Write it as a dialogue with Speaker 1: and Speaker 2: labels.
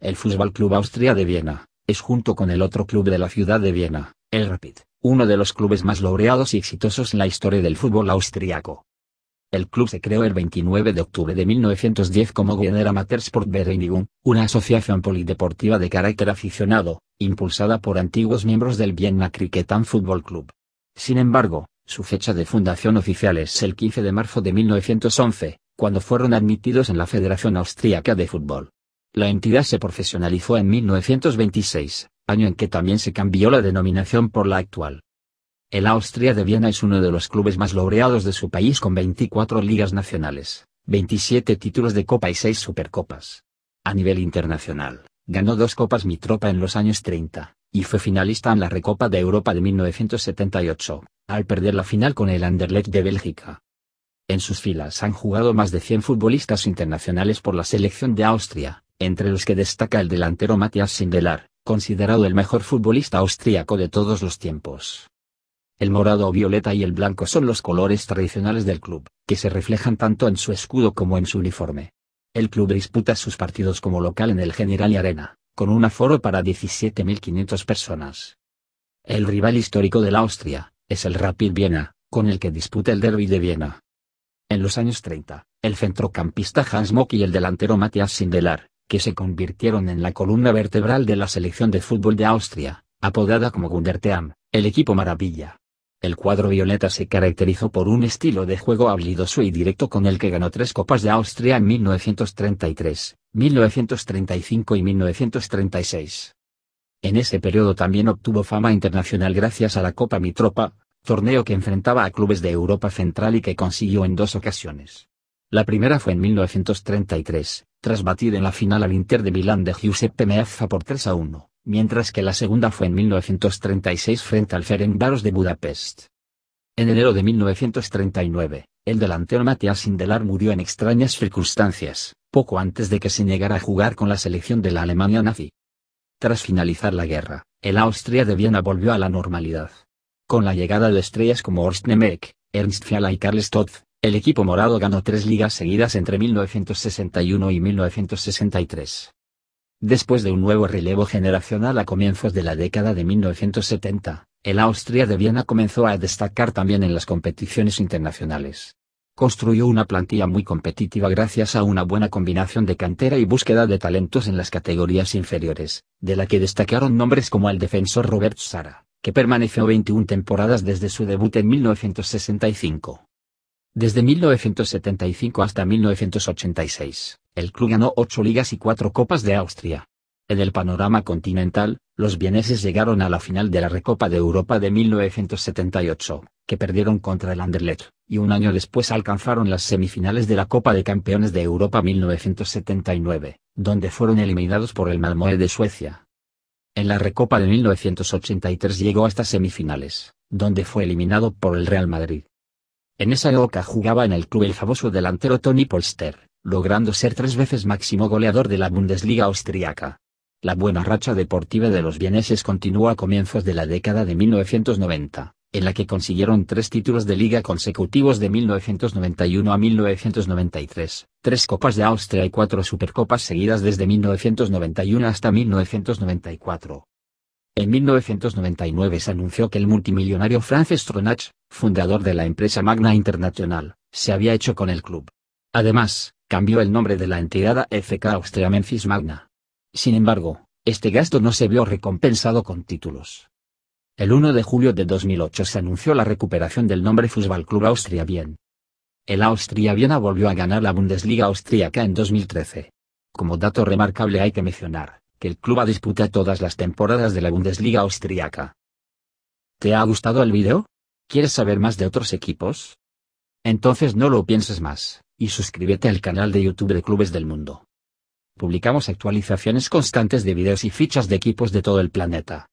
Speaker 1: El Fútbol Club Austria de Viena, es junto con el otro club de la ciudad de Viena, el Rapid, uno de los clubes más laureados y exitosos en la historia del fútbol austriaco. El club se creó el 29 de octubre de 1910 como Wiener Amateursport una asociación polideportiva de carácter aficionado, impulsada por antiguos miembros del Vienna Cricket and Football Club. Sin embargo, su fecha de fundación oficial es el 15 de marzo de 1911, cuando fueron admitidos en la Federación Austríaca de Fútbol. La entidad se profesionalizó en 1926, año en que también se cambió la denominación por la actual. El Austria de Viena es uno de los clubes más laureados de su país con 24 ligas nacionales, 27 títulos de copa y 6 supercopas. A nivel internacional, ganó dos copas Mitropa en los años 30, y fue finalista en la Recopa de Europa de 1978, al perder la final con el Anderlecht de Bélgica. En sus filas han jugado más de 100 futbolistas internacionales por la selección de Austria, entre los que destaca el delantero Matthias Sindelar, considerado el mejor futbolista austríaco de todos los tiempos. El morado violeta y el blanco son los colores tradicionales del club, que se reflejan tanto en su escudo como en su uniforme. El club disputa sus partidos como local en el General y Arena, con un aforo para 17.500 personas. El rival histórico de la Austria, es el Rapid Viena, con el que disputa el Derby de Viena. En los años 30, el centrocampista Hans Mock y el delantero Matthias Sindelar, que se convirtieron en la columna vertebral de la selección de fútbol de Austria, apodada como Gunderteam, el equipo maravilla, el cuadro violeta se caracterizó por un estilo de juego habilidoso y directo con el que ganó tres Copas de Austria en 1933, 1935 y 1936. En ese periodo también obtuvo fama internacional gracias a la Copa Mitropa, torneo que enfrentaba a clubes de Europa Central y que consiguió en dos ocasiones. La primera fue en 1933, tras batir en la final al Inter de Milán de Giuseppe Meazza por 3 a 1 mientras que la segunda fue en 1936 frente al Ferencváros de Budapest. En enero de 1939, el delantero Matthias Sindelar murió en extrañas circunstancias, poco antes de que se negara a jugar con la selección de la Alemania nazi. Tras finalizar la guerra, el Austria de Viena volvió a la normalidad. Con la llegada de estrellas como Horst Ernst Fiala y Karl Stotz, el equipo morado ganó tres ligas seguidas entre 1961 y 1963. Después de un nuevo relevo generacional a comienzos de la década de 1970, el Austria de Viena comenzó a destacar también en las competiciones internacionales. Construyó una plantilla muy competitiva gracias a una buena combinación de cantera y búsqueda de talentos en las categorías inferiores, de la que destacaron nombres como el defensor Robert Sara, que permaneció 21 temporadas desde su debut en 1965. Desde 1975 hasta 1986 el club ganó ocho ligas y cuatro copas de Austria. En el panorama continental, los vieneses llegaron a la final de la Recopa de Europa de 1978, que perdieron contra el Anderlecht, y un año después alcanzaron las semifinales de la Copa de Campeones de Europa 1979, donde fueron eliminados por el Malmö de Suecia. En la Recopa de 1983 llegó hasta semifinales, donde fue eliminado por el Real Madrid. En esa época jugaba en el club el famoso delantero Tony Polster, logrando ser tres veces máximo goleador de la Bundesliga austriaca. La buena racha deportiva de los vieneses continuó a comienzos de la década de 1990, en la que consiguieron tres títulos de liga consecutivos de 1991 a 1993, tres Copas de Austria y cuatro Supercopas seguidas desde 1991 hasta 1994. En 1999 se anunció que el multimillonario Franz Tronach, fundador de la empresa Magna Internacional, se había hecho con el club. Además, cambió el nombre de la entidad FK Austria Memphis Magna. Sin embargo, este gasto no se vio recompensado con títulos. El 1 de julio de 2008 se anunció la recuperación del nombre Fußball Club Austria Bien. El Austria Viena volvió a ganar la Bundesliga austriaca en 2013. Como dato remarcable hay que mencionar que el club ha disputado todas las temporadas de la Bundesliga austriaca. ¿Te ha gustado el video? ¿Quieres saber más de otros equipos? Entonces no lo pienses más y suscríbete al canal de YouTube de Clubes del Mundo. Publicamos actualizaciones constantes de videos y fichas de equipos de todo el planeta.